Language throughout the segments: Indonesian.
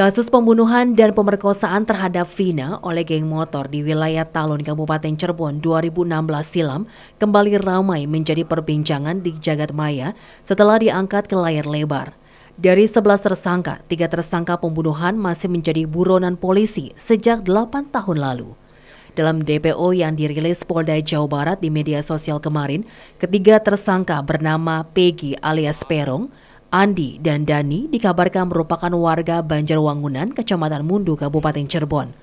Kasus pembunuhan dan pemerkosaan terhadap Vina oleh geng motor di wilayah Talun Kabupaten Cirebon 2016 silam kembali ramai menjadi perbincangan di jagat maya setelah diangkat ke layar lebar. Dari 11 tersangka, tiga tersangka pembunuhan masih menjadi buronan polisi sejak 8 tahun lalu. Dalam DPO yang dirilis Polda Jawa Barat di media sosial kemarin, ketiga tersangka bernama Peggy alias Perong, Andi dan Dani dikabarkan merupakan warga Banjarwangunan, Kecamatan Mundu, Kabupaten Cirebon.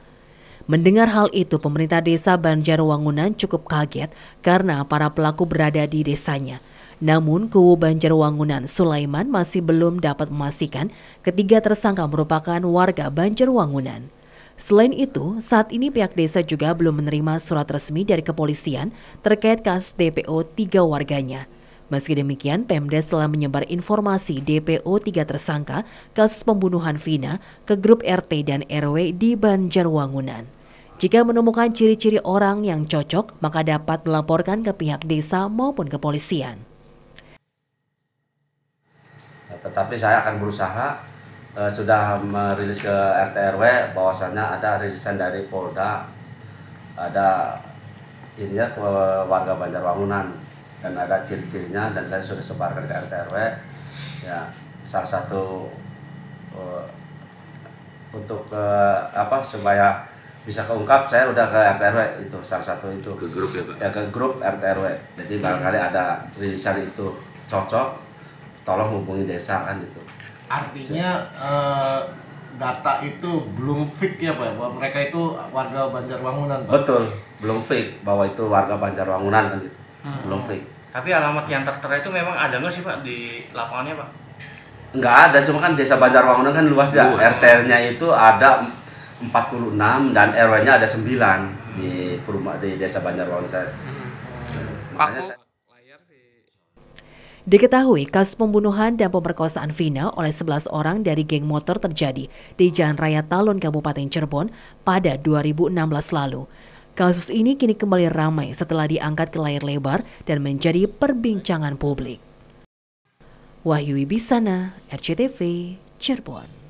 Mendengar hal itu, pemerintah desa Banjarwangunan cukup kaget karena para pelaku berada di desanya. Namun, Kuwu Banjarwangunan Sulaiman masih belum dapat memastikan ketiga tersangka merupakan warga Banjarwangunan. Selain itu, saat ini pihak desa juga belum menerima surat resmi dari kepolisian terkait kasus DPO tiga warganya. Meski demikian, Pemda telah menyebar informasi DPO tiga tersangka kasus pembunuhan Vina ke grup RT dan RW di Banjarwangunan. Jika menemukan ciri-ciri orang yang cocok, maka dapat melaporkan ke pihak desa maupun kepolisian. Tetapi saya akan berusaha eh, sudah merilis ke RT RW bahwasannya ada rilisan dari Polda, ada ini ya warga Banjarwangunan dan ada ciri-cirinya dan saya sudah sebarkan ke RT RW ya salah satu uh, untuk uh, apa supaya bisa keungkap saya udah ke RT RW itu salah satu itu ke grup ya pak ya ke grup RT RW jadi hmm. barangkali ada rilisan itu cocok tolong hubungi desa kan itu artinya uh, data itu belum fix ya pak bahwa mereka itu warga Banjarwangunan pak betul belum fix bahwa itu warga Banjarwangunan kan gitu hmm. belum free tapi alamat yang tertera itu memang ada nggak sih pak di lapangannya pak nggak ada cuma kan desa Banjar Wangunan kan luas ya RT-nya itu ada 46 dan RW-nya ada 9 hmm. di perumah di desa Banjar Wangunan hmm. saya Diketahui kasus pembunuhan dan pemerkosaan Vina oleh 11 orang dari geng motor terjadi di Jalan Raya Talun Kabupaten Cirebon pada 2016 lalu. Kasus ini kini kembali ramai setelah diangkat ke layar lebar dan menjadi perbincangan publik. Wahyu Ibisana, RCTV, Cirebon.